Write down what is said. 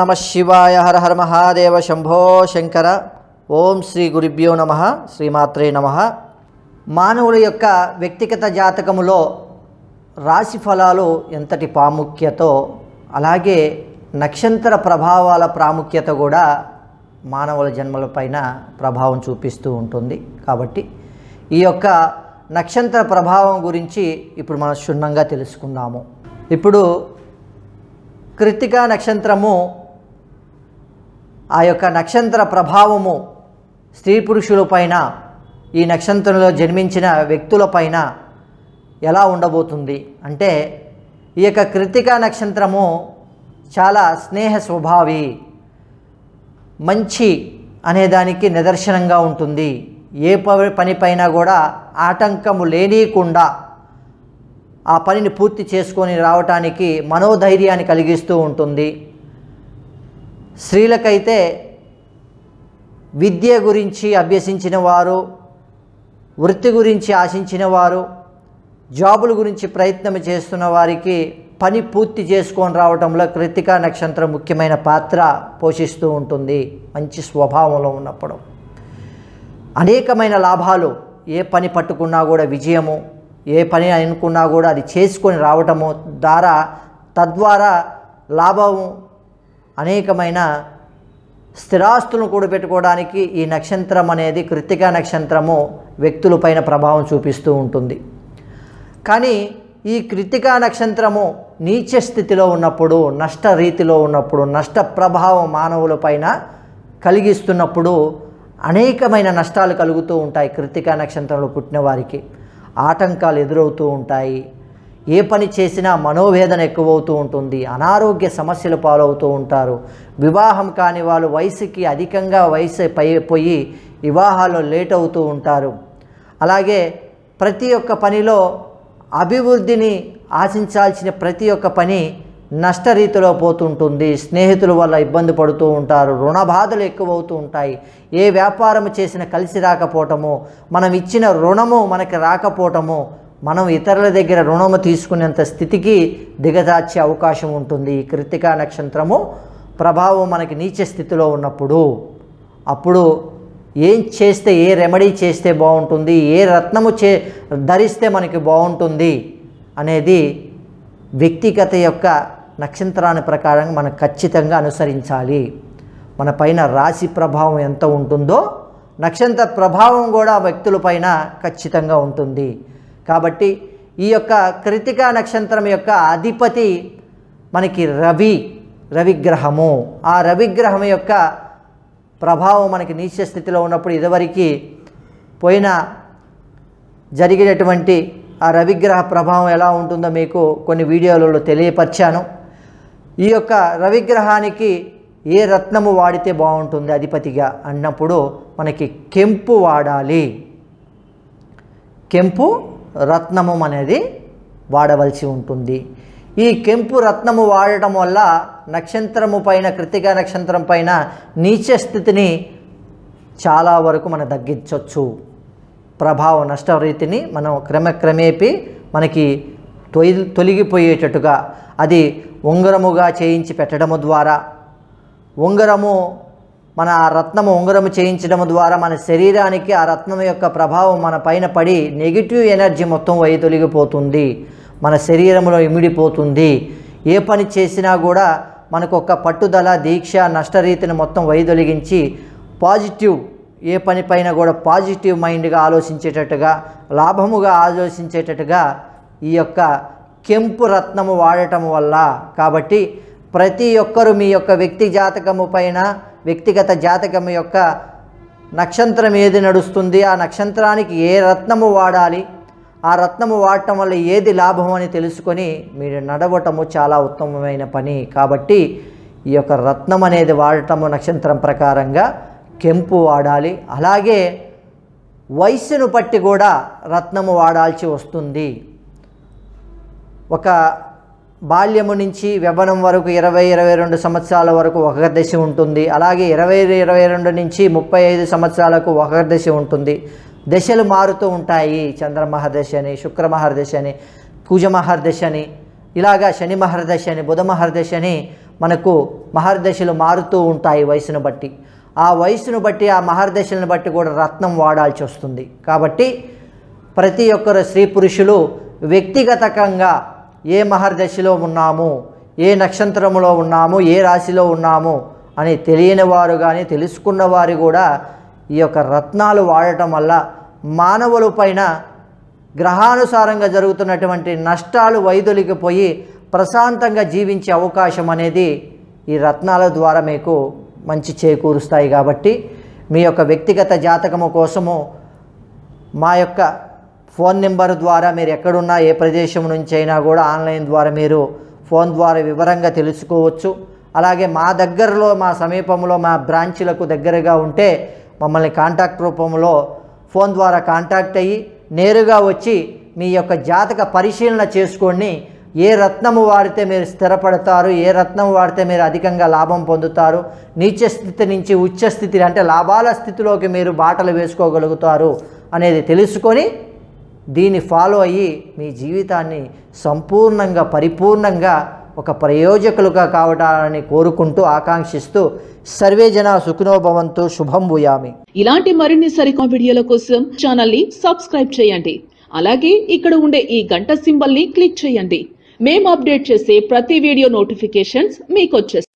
నమ శివాయ హర హర మహాదేవ శంభో శంకర ఓం శ్రీ గురుభ్యో నమ శ్రీమాత్రే నమ మానవుల యొక్క వ్యక్తిగత జాతకములో రాశి ఫలాలు ఎంతటి ప్రాముఖ్యతో అలాగే నక్షత్ర ప్రభావాల ప్రాముఖ్యత కూడా మానవుల జన్మలపైన ప్రభావం చూపిస్తూ ఉంటుంది కాబట్టి ఈ యొక్క నక్షత్ర ప్రభావం గురించి ఇప్పుడు మనం క్షుణ్ణంగా తెలుసుకుందాము ఇప్పుడు కృతిక నక్షత్రము ఆ యొక్క నక్షత్ర ప్రభావము స్త్రీ పురుషులపైన ఈ నక్షత్రంలో జన్మించిన వ్యక్తులపైన ఎలా ఉండబోతుంది అంటే ఈ యొక్క కృతికా నక్షత్రము చాలా స్నేహ స్వభావి మంచి అనేదానికి నిదర్శనంగా ఉంటుంది ఏ పనిపైన కూడా ఆటంకము లేనియకుండా ఆ పనిని పూర్తి చేసుకొని రావటానికి మనోధైర్యాన్ని కలిగిస్తూ ఉంటుంది స్త్రీలకైతే విద్య గురించి అభ్యసించిన వారు వృత్తి గురించి ఆశించిన వారు జాబుల గురించి ప్రయత్నం చేస్తున్న వారికి పని పూర్తి చేసుకొని రావడంలో కృతికా నక్షత్రం ముఖ్యమైన పాత్ర పోషిస్తూ ఉంటుంది మంచి స్వభావంలో ఉన్నప్పుడు అనేకమైన లాభాలు ఏ పని పట్టుకున్నా కూడా విజయము ఏ పని అనుకున్నా కూడా అది చేసుకొని రావటము ద్వారా తద్వారా లాభము అనేకమైన స్థిరాస్తులను కూడబెట్టుకోవడానికి ఈ నక్షత్రం అనేది కృతికా నక్షత్రము వ్యక్తులపైన ప్రభావం చూపిస్తూ ఉంటుంది కానీ ఈ కృతికా నక్షత్రము నీచ స్థితిలో ఉన్నప్పుడు నష్ట రీతిలో ఉన్నప్పుడు నష్ట ప్రభావం మానవులపైన కలిగిస్తున్నప్పుడు అనేకమైన నష్టాలు కలుగుతూ ఉంటాయి కృతికా నక్షత్రంలో పుట్టిన వారికి ఆటంకాలు ఎదురవుతూ ఉంటాయి ఏ పని చేసినా మనోవేదన ఎక్కువవుతూ ఉంటుంది అనారోగ్య సమస్యలు పాలవుతూ ఉంటారు వివాహం కాని వాళ్ళు వయసుకి అధికంగా వయసు పై పోయి వివాహాల్లో లేట్ అవుతూ ఉంటారు అలాగే ప్రతి ఒక్క పనిలో అభివృద్ధిని ఆశించాల్సిన ప్రతి ఒక్క పని నష్టరీతిలో పోతుంటుంది స్నేహితుల వల్ల ఇబ్బంది పడుతూ ఉంటారు రుణ బాధలు ఎక్కువవుతూ ఉంటాయి ఏ వ్యాపారం చేసినా కలిసి రాకపోవటము మనం ఇచ్చిన రుణము మనకి రాకపోవటము మనం ఇతరుల దగ్గర రుణము తీసుకునేంత స్థితికి దిగజార్చే అవకాశం ఉంటుంది ఈ కృతికా నక్షత్రము ప్రభావం మనకి నీచ స్థితిలో ఉన్నప్పుడు అప్పుడు ఏం చేస్తే ఏ రెమెడీ చేస్తే బాగుంటుంది ఏ రత్నము చే ధరిస్తే మనకి బాగుంటుంది అనేది వ్యక్తిగత యొక్క నక్షత్రాన్ని ప్రకారం మనం ఖచ్చితంగా అనుసరించాలి మన పైన రాశి ప్రభావం ఎంత ఉంటుందో నక్షత్ర ప్రభావం కూడా పైన ఖచ్చితంగా ఉంటుంది కాబట్టి ఈ యొక్క కృతికా నక్షత్రం యొక్క అధిపతి మనకి రవి రవిగ్రహము ఆ రవిగ్రహం యొక్క ప్రభావం మనకి నీచ స్థితిలో ఉన్నప్పుడు ఇదివరకు పోయిన జరిగినటువంటి ఆ రవిగ్రహ ప్రభావం ఎలా ఉంటుందో మీకు కొన్ని వీడియోలలో తెలియపరిచాను ఈ యొక్క రవిగ్రహానికి ఏ రత్నము వాడితే బాగుంటుంది అధిపతిగా అన్నప్పుడు మనకి కెంపు వాడాలి కెంపు రత్నము అనేది వాడవలసి ఉంటుంది ఈ కెంపు రత్నము వాడటం వల్ల నక్షత్రము పైన కృతికా నక్షత్రం పైన నీచ స్థితిని చాలా వరకు మనం తగ్గించవచ్చు ప్రభావ నష్టరీతిని మనం క్రమక్రమేపి మనకి తొలి తొలగిపోయేటట్టుగా అది ఉంగరముగా చేయించి పెట్టడము ద్వారా ఉంగరము మన ఆ రత్నము ఉంగరం చేయించడం ద్వారా మన శరీరానికి ఆ రత్నం యొక్క ప్రభావం మన పైన పడి నెగిటివ్ ఎనర్జీ మొత్తం వై తొలగిపోతుంది మన శరీరంలో ఇమిడిపోతుంది ఏ పని చేసినా కూడా మనకు ఒక పట్టుదల దీక్ష నష్టరీతిని మొత్తం వైదొలిగించి పాజిటివ్ ఏ పని పైన కూడా పాజిటివ్ మైండ్గా ఆలోచించేటట్టుగా లాభముగా ఆలోచించేటట్టుగా ఈ యొక్క కెంపు రత్నము వాడటం వల్ల కాబట్టి ప్రతి ఒక్కరూ మీ యొక్క వ్యక్తి జాతకము పైన వ్యక్తిగత జాతకం యొక్క నక్షత్రం ఏది నడుస్తుంది ఆ నక్షత్రానికి ఏ రత్నము వాడాలి ఆ రత్నము వాడటం వల్ల ఏది లాభం అని తెలుసుకొని మీరు నడవటము చాలా ఉత్తమమైన పని కాబట్టి ఈ యొక్క రత్నం అనేది వాడటము నక్షత్రం ప్రకారంగా కెంపు వాడాలి అలాగే వయస్సును బట్టి కూడా రత్నము వాడాల్సి వస్తుంది ఒక బాల్యము నుంచి వ్యవనం వరకు ఇరవై ఇరవై రెండు సంవత్సరాల వరకు ఒక దశ ఉంటుంది అలాగే ఇరవై ఇరవై రెండు నుంచి ముప్పై ఐదు సంవత్సరాలకు ఒక దశ ఉంటుంది దశలు మారుతూ ఉంటాయి చంద్రమహర్దశ అని శుక్రమహర్దశ అని కూజ మహర్దశ అని ఇలాగా శని మహర్దశ అని బుధ మహర్దశ అని మనకు మహర్దశలు మారుతూ ఉంటాయి వయసును బట్టి ఆ వయసును బట్టి ఆ మహర్దశలను బట్టి కూడా రత్నం వాడాల్సి వస్తుంది కాబట్టి ప్రతి ఒక్కరు స్త్రీ పురుషులు వ్యక్తిగతకంగా ఏ మహర్దశిలో ఉన్నాము ఏ నక్షత్రములో ఉన్నాము ఏ రాశిలో ఉన్నాము అని తెలియని వారు కానీ తెలుసుకున్న వారు కూడా ఈ యొక్క రత్నాలు వాడటం వల్ల మానవుల పైన గ్రహానుసారంగా జరుగుతున్నటువంటి నష్టాలు వైదొలిగిపోయి ప్రశాంతంగా జీవించే అవకాశం అనేది ఈ రత్నాల ద్వారా మీకు మంచి చేకూరుస్తాయి కాబట్టి మీ యొక్క వ్యక్తిగత జాతకము కోసము మా యొక్క ఫోన్ నెంబర్ ద్వారా మీరు ఎక్కడున్నా ఏ ప్రదేశం నుంచి అయినా కూడా ఆన్లైన్ ద్వారా మీరు ఫోన్ ద్వారా వివరంగా తెలుసుకోవచ్చు అలాగే మా దగ్గరలో మా సమీపంలో మా బ్రాంచ్లకు దగ్గరగా ఉంటే మమ్మల్ని కాంటాక్ట్ రూపంలో ఫోన్ ద్వారా కాంటాక్ట్ అయ్యి నేరుగా వచ్చి మీ యొక్క జాతక పరిశీలన చేసుకొని ఏ రత్నము వాడితే మీరు స్థిరపడతారు ఏ రత్నం వాడితే మీరు అధికంగా లాభం పొందుతారు నీచ స్థితి నుంచి ఉచ్చ స్థితి అంటే లాభాల స్థితిలోకి మీరు బాటలు వేసుకోగలుగుతారు అనేది తెలుసుకొని దీన్ని ఫాలో అయ్యి మీ జీవితాన్ని సంపూర్ణంగా పరిపూర్ణంగా ఒక ప్రయోజకులుగా కావటాలని కోరుకుంటూ ఆకాంక్షిస్తూ సర్వేజన సుఖనోభవంతో శుభం భూయామి ఇలాంటి మరిన్ని సరికా వీడియోల కోసం ఛానల్ ని సబ్స్క్రైబ్ చేయండి అలాగే ఇక్కడ ఉండే ఈ గంట సింబల్ ని క్లిక్ చేయండి మేము అప్డేట్ చేసే ప్రతి వీడియో నోటిఫికేషన్స్ మీకు